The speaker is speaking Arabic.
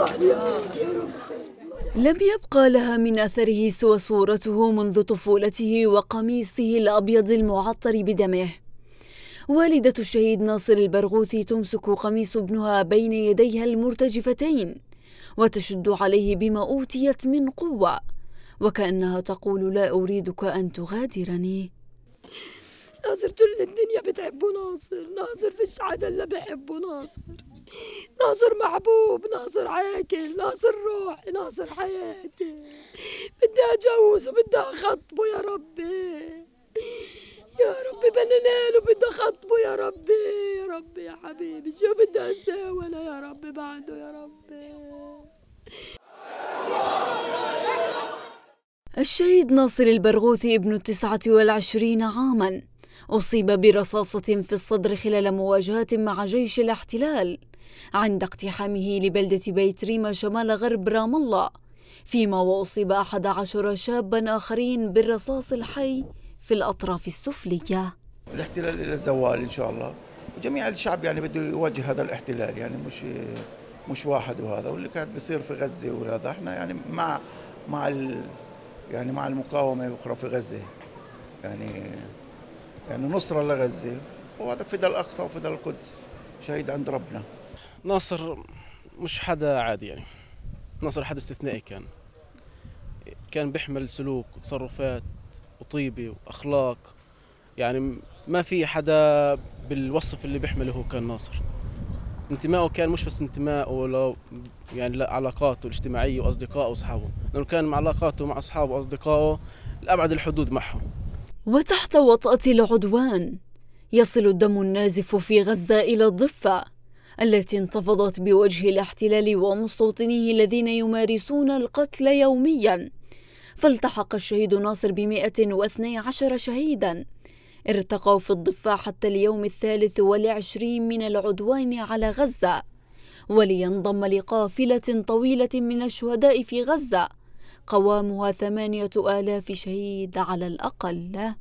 آه. لم يبقى لها من أثره سوى صورته منذ طفولته وقميصه الأبيض المعطر بدمه والدة الشهيد ناصر البرغوثي تمسك قميص ابنها بين يديها المرتجفتين وتشد عليه بما أوتيت من قوة وكأنها تقول لا أريدك أن تغادرني ناصر كل الدنيا بتحبه ناصر ناصر فيش عدل اللي بحبه ناصر ناصر محبوب ناصر عاكل ناصر روحي ناصر حياتي بدي أجوز وبدي أخطبه يا ربي يا ربي بنناله بدي أخطبه يا ربي يا ربي يا حبيبي شو بدي أساوي أنا يا ربي بعده يا ربي الشهيد ناصر البرغوثي ابن التسعة والعشرين عاماً أصيب برصاصة في الصدر خلال مواجهة مع جيش الاحتلال عند اقتحامه لبلدة بيت ريما شمال غرب رام الله فيما وأصيب أحد عشر شابا آخرين بالرصاص الحي في الأطراف السفلية الاحتلال إلى الزوال إن شاء الله وجميع الشعب يعني بده يواجه هذا الاحتلال يعني مش مش واحد وهذا واللي كانت بيصير في غزة وهذا احنا يعني مع مع ال يعني مع المقاومة الأخرى في غزة يعني يعني نصرة لغزة وهذا فدا الأقصى وفدا القدس شهيد عند ربنا ناصر مش حدا عادي يعني ناصر حدا استثنائي كان كان بيحمل سلوك وتصرفات وطيبة وأخلاق يعني ما في حدا بالوصف اللي بيحمله هو كان ناصر انتمائه كان مش بس انتمائه ولا يعني لعلاقاته الاجتماعية وأصدقائه وأصحابه لأنه كان مع علاقاته مع أصحابه وأصدقائه لأبعد الحدود معهم وتحت وطأة العدوان يصل الدم النازف في غزة إلى الضفة التي انتفضت بوجه الاحتلال ومستوطنيه الذين يمارسون القتل يوميا فالتحق الشهيد ناصر بمئة واثني عشر شهيدا ارتقوا في الضفة حتى اليوم الثالث والعشرين من العدوان على غزة ولينضم لقافلة طويلة من الشهداء في غزة قوامها ثمانية آلاف شهيد على الأقل